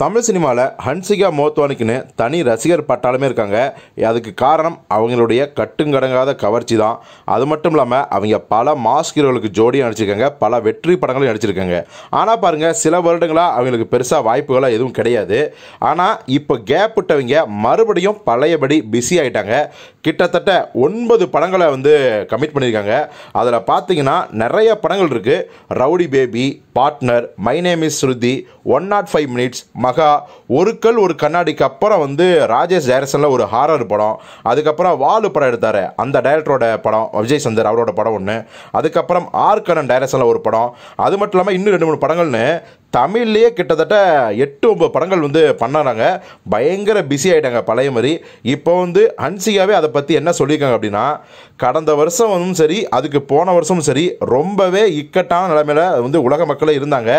தமிழ் சினிமாவில் ஹன்சிகா மோத்வானிக்குன்னு தனி ரசிகர் பட்டாலுமே இருக்காங்க அதுக்கு காரணம் அவங்களுடைய கட்டுங்கடங்காத கவர்ச்சி தான் அது மட்டும் இல்லாமல் அவங்க பல மாஸ்க் ஹீரோகளுக்கு ஜோடியும் நடிச்சிருக்காங்க பல வெற்றி படங்களும் நடிச்சிருக்காங்க ஆனால் பாருங்கள் சில வருடங்களாக அவங்களுக்கு பெருசாக வாய்ப்புகளாக எதுவும் கிடையாது ஆனால் இப்போ கேப் விட்டவங்க மறுபடியும் பழையபடி பிஸி ஆகிட்டாங்க கிட்டத்தட்ட ஒன்பது படங்களை வந்து கமிட் பண்ணியிருக்காங்க அதில் பார்த்தீங்கன்னா நிறைய படங்கள் இருக்குது rowdy baby partner my name is Shruti one nought five minutes Maha ஒரு கல் ஒரு கண்ணாடிக்கு அப்புறம் வந்து ராஜேஷ் டைரக்ஷனில் ஒரு ஹாரர் படம் அதுக்கப்புறம் வாலு படம் எடுத்தார் அந்த டைரக்டரோட படம் விஜய் சந்தர் அவரோட படம் ஒன்று அதுக்கப்புறம் ஆர் கண்ணன் டைரக்ஷனில் ஒரு படம் அது மட்டும் இல்லாமல் இன்னும் ரெண்டு மூணு படங்கள்னு தமிழ்லேயே கிட்டத்தட்ட எட்டு ஒம்பது படங்கள் வந்து பண்ணுறாங்க பயங்கர பிஸி ஆகிட்டாங்க பழைய மாதிரி இப்போ வந்து ஹன்சிகாவே அதை பற்றி என்ன சொல்லியிருக்காங்க அப்படின்னா கடந்த வருஷமும் சரி அதுக்கு போன வருஷமும் சரி ரொம்பவே இக்கட்டான நிலைமையில் வந்து உலக மக்களே இருந்தாங்க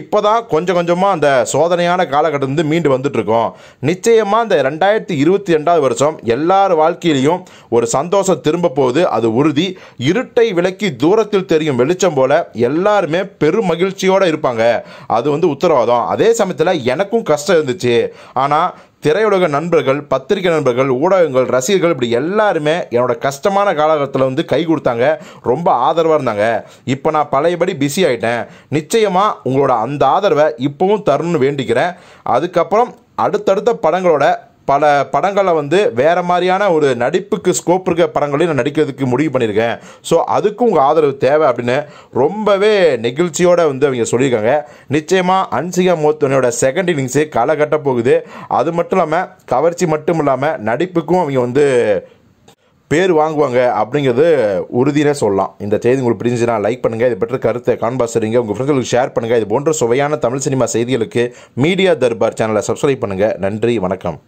இப்போ தான் கொஞ்சம் கொஞ்சமாக அந்த சோதனையான காலகட்டம் வந்து மீண்டு வந்துட்டுருக்கோம் நிச்சயமாக இந்த ரெண்டாயிரத்தி இருபத்தி ரெண்டாவது வருஷம் எல்லார் வாழ்க்கையிலையும் ஒரு சந்தோஷம் திரும்ப போகுது அது உறுதி இருட்டை விலக்கி தூரத்தில் தெரியும் வெளிச்சம் போல் எல்லாருமே பெரும் மகிழ்ச்சியோடு இருப்பாங்க அது வந்து உத்தரவாதம் அதே சமயத்தில் எனக்கும் கஷ்டம் இருந்துச்சு ஆனால் திரையுலக நண்பர்கள் பத்திரிகை நண்பர்கள் ஊடகங்கள் ரசிகர்கள் இப்படி எல்லாருமே என்னோடய கஷ்டமான காலகட்டத்தில் வந்து கை கொடுத்தாங்க ரொம்ப ஆதரவாக இருந்தாங்க இப்போ நான் பழையபடி பிஸி ஆகிட்டேன் நிச்சயமாக உங்களோட அந்த ஆதரவை இப்போவும் தரணும்னு வேண்டிக்கிறேன் அதுக்கப்புறம் அடுத்தடுத்த படங்களோட பல படங்களில் வந்து வேறு மாதிரியான ஒரு நடிப்புக்கு ஸ்கோப் இருக்க படங்களையும் நான் நடிக்கிறதுக்கு முடிவு பண்ணியிருக்கேன் ஸோ அதுக்கும் உங்கள் ஆதரவு தேவை அப்படின்னு ரொம்பவே நெகிழ்ச்சியோடு வந்து அவங்க சொல்லியிருக்காங்க நிச்சயமாக அன்சிகா மோத்தனையோட செகண்ட் இன்னிங்ஸு களை கட்ட போகுது அது மட்டும் இல்லாமல் கவர்ச்சி மட்டும் இல்லாமல் நடிப்புக்கும் அவங்க வந்து பேர் வாங்குவாங்க அப்படிங்கிறது உறுதியாக சொல்லலாம் இந்த செய்தி உங்களுக்கு பிரிஞ்சுன்னா லைக் பண்ணுங்கள் இது பெற்ற கருத்தை காண்பாசுறீங்க உங்கள் ஃப்ரெண்ட்ஸுக்கு ஷேர் பண்ணுங்கள் இது போன்ற சுவையான தமிழ் சினிமா செய்திகளுக்கு மீடியா தர்பார் சேனலை சப்ஸ்கிரைப் பண்ணுங்கள் நன்றி வணக்கம்